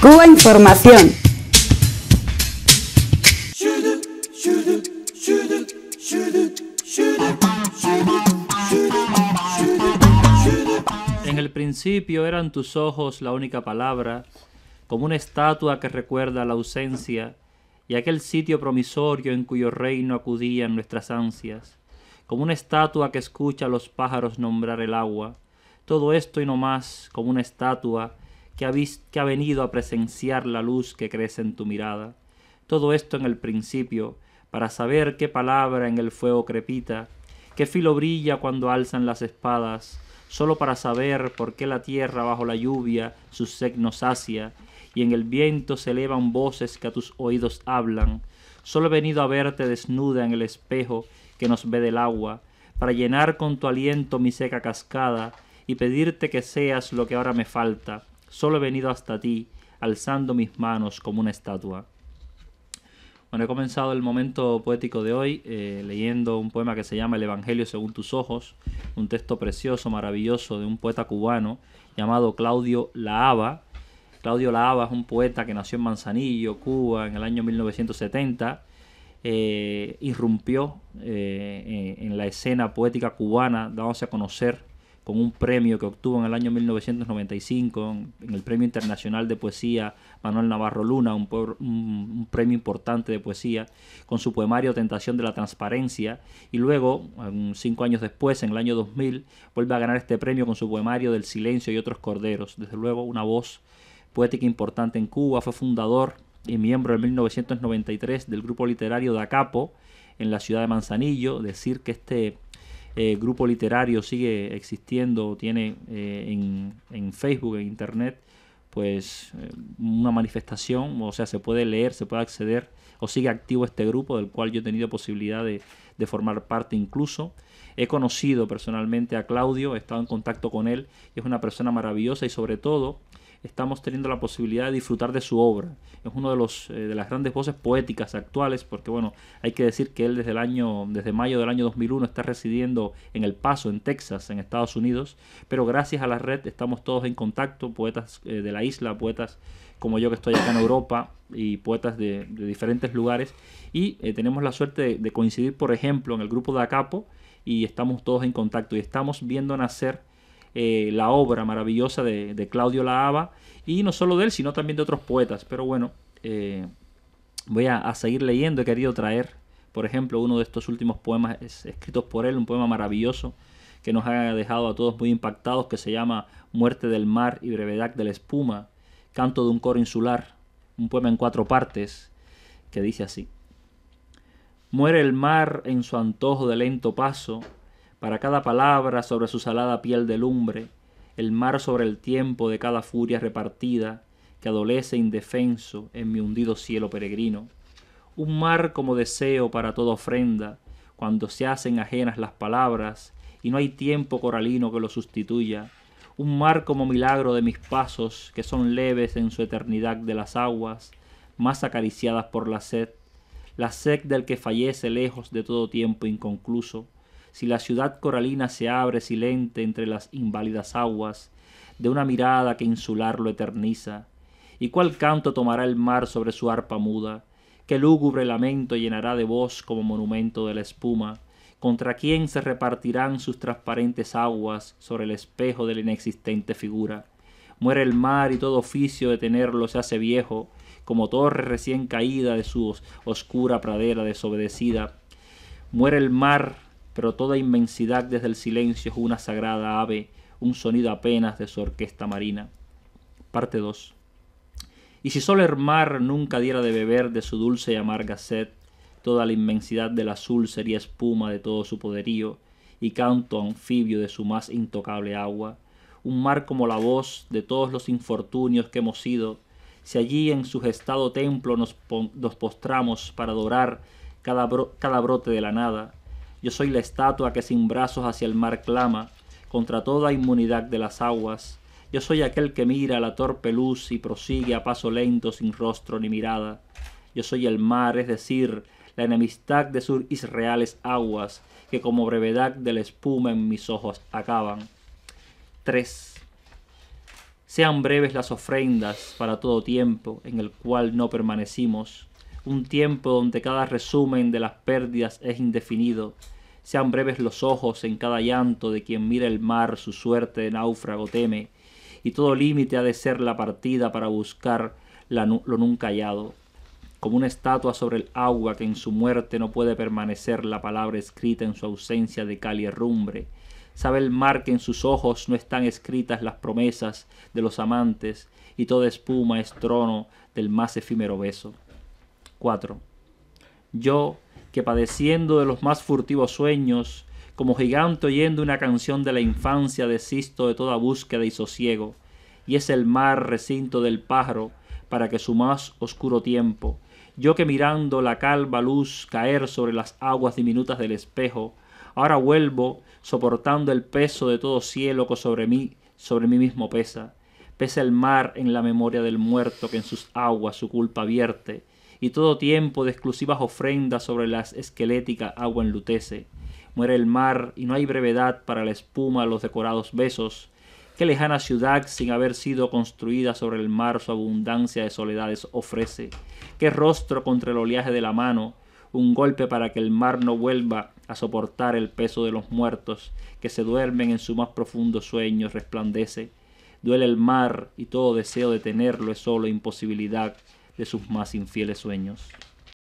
Cuba Información. En el principio eran tus ojos la única palabra, como una estatua que recuerda la ausencia y aquel sitio promisorio en cuyo reino acudían nuestras ansias, como una estatua que escucha a los pájaros nombrar el agua, todo esto y no más, como una estatua que ha, venido a presenciar la luz que crece en tu mirada. Todo esto en el principio, para saber qué palabra en el fuego crepita, qué filo brilla cuando alzan las espadas, solo para saber por qué la tierra bajo la lluvia sus segnos sacia, y en el viento se elevan voces que a tus oídos hablan. Solo he venido a verte desnuda en el espejo que nos ve del agua, para llenar con tu aliento mi seca cascada, y pedirte que seas lo que ahora me falta, Solo he venido hasta ti, alzando mis manos como una estatua. Bueno, he comenzado el momento poético de hoy eh, leyendo un poema que se llama El Evangelio según tus ojos, un texto precioso, maravilloso de un poeta cubano llamado Claudio Laaba. Claudio Laava es un poeta que nació en Manzanillo, Cuba, en el año 1970. Eh, irrumpió eh, en la escena poética cubana, dándose a conocer con un premio que obtuvo en el año 1995 en el Premio Internacional de Poesía Manuel Navarro Luna, un, premio importante de poesía, con su poemario Tentación de la Transparencia, y luego, cinco años después, en el año 2000, vuelve a ganar este premio con su poemario Del Silencio y otros Corderos. Desde luego, una voz poética importante en Cuba, fue fundador y miembro en 1993 del grupo literario Da Capo en la ciudad de Manzanillo, decir que este eh, grupo literario sigue existiendo, tiene eh, en, en, Facebook, en Internet, pues eh, una manifestación, o sea, se puede leer, se puede acceder, o sigue activo este grupo del cual yo he tenido posibilidad de, de formar parte incluso. He conocido personalmente a Claudio, he estado en contacto con él, es una persona maravillosa y sobre todo estamos teniendo la posibilidad de disfrutar de su obra. Es uno de los eh, de las grandes voces poéticas actuales, porque bueno, hay que decir que él desde el año desde mayo del año 2001 está residiendo en El Paso, en Texas, en Estados Unidos, pero gracias a la red estamos todos en contacto, poetas eh, de la isla, poetas como yo que estoy acá en Europa y poetas de, diferentes lugares y eh, tenemos la suerte de, de coincidir, por ejemplo, en el grupo de Acapo y estamos todos en contacto y estamos viendo nacer eh, la obra maravillosa de, Claudio Laaba, y no solo de él, sino también de otros poetas. Pero bueno, eh, voy a, seguir leyendo, he querido traer, por ejemplo, uno de estos últimos poemas escritos por él, un poema maravilloso que nos ha dejado a todos muy impactados, que se llama Muerte del mar y brevedad de la espuma, canto de un coro insular, un poema en cuatro partes, que dice así. Muere el mar en su antojo de lento paso, para cada palabra sobre su salada piel de lumbre, el mar sobre el tiempo de cada furia repartida que adolece indefenso en mi hundido cielo peregrino. Un mar como deseo para toda ofrenda, cuando se hacen ajenas las palabras y no hay tiempo coralino que lo sustituya. Un mar como milagro de mis pasos, que son leves en su eternidad de las aguas, más acariciadas por la sed, la sed del que fallece lejos de todo tiempo inconcluso si la ciudad coralina se abre silente entre las inválidas aguas de una mirada que insular lo eterniza, y cuál canto tomará el mar sobre su arpa muda, qué lúgubre lamento llenará de voz como monumento de la espuma, contra quién se repartirán sus transparentes aguas sobre el espejo de la inexistente figura. Muere el mar y todo oficio de tenerlo se hace viejo, como torre recién caída de su oscura pradera desobedecida. Muere el mar pero toda inmensidad desde el silencio es una sagrada ave, un sonido apenas de su orquesta marina. Parte 2. Y si solo el mar nunca diera de beber de su dulce y amarga sed, toda la inmensidad del azul sería espuma de todo su poderío y canto anfibio de su más intocable agua, un mar como la voz de todos los infortunios que hemos sido, si allí en su gestado templo nos, postramos para adorar cada brote de la nada, yo soy la estatua que sin brazos hacia el mar clama, contra toda inmunidad de las aguas. Yo soy aquel que mira la torpe luz y prosigue a paso lento sin rostro ni mirada. Yo soy el mar, es decir, la enemistad de sus israeles aguas, que como brevedad de la espuma en mis ojos acaban. 3. Sean breves las ofrendas para todo tiempo en el cual no permanecimos un tiempo donde cada resumen de las pérdidas es indefinido, sean breves los ojos en cada llanto de quien mira el mar su suerte de náufrago teme, y todo límite ha de ser la partida para buscar lo nunca hallado, como una estatua sobre el agua que en su muerte no puede permanecer la palabra escrita en su ausencia de cal y herrumbre, sabe el mar que en sus ojos no están escritas las promesas de los amantes, y toda espuma es trono del más efímero beso. 4. Yo, que padeciendo de los más furtivos sueños, como gigante oyendo una canción de la infancia, desisto de toda búsqueda y sosiego, y es el mar recinto del pájaro para que su más oscuro tiempo, yo que mirando la calva luz caer sobre las aguas diminutas del espejo, ahora vuelvo soportando el peso de todo cielo que sobre mí, sobre mí mismo pesa. Pesa el mar en la memoria del muerto que en sus aguas su culpa vierte, y todo tiempo de exclusivas ofrendas sobre las esquelética agua enlutece. Muere el mar y no hay brevedad para la espuma los decorados besos. Qué lejana ciudad sin haber sido construida sobre el mar su abundancia de soledades ofrece. Qué rostro contra el oleaje de la mano, un golpe para que el mar no vuelva a soportar el peso de los muertos que se duermen en su más profundo sueño resplandece. Duele el mar y todo deseo de tenerlo es solo imposibilidad de sus más infieles sueños.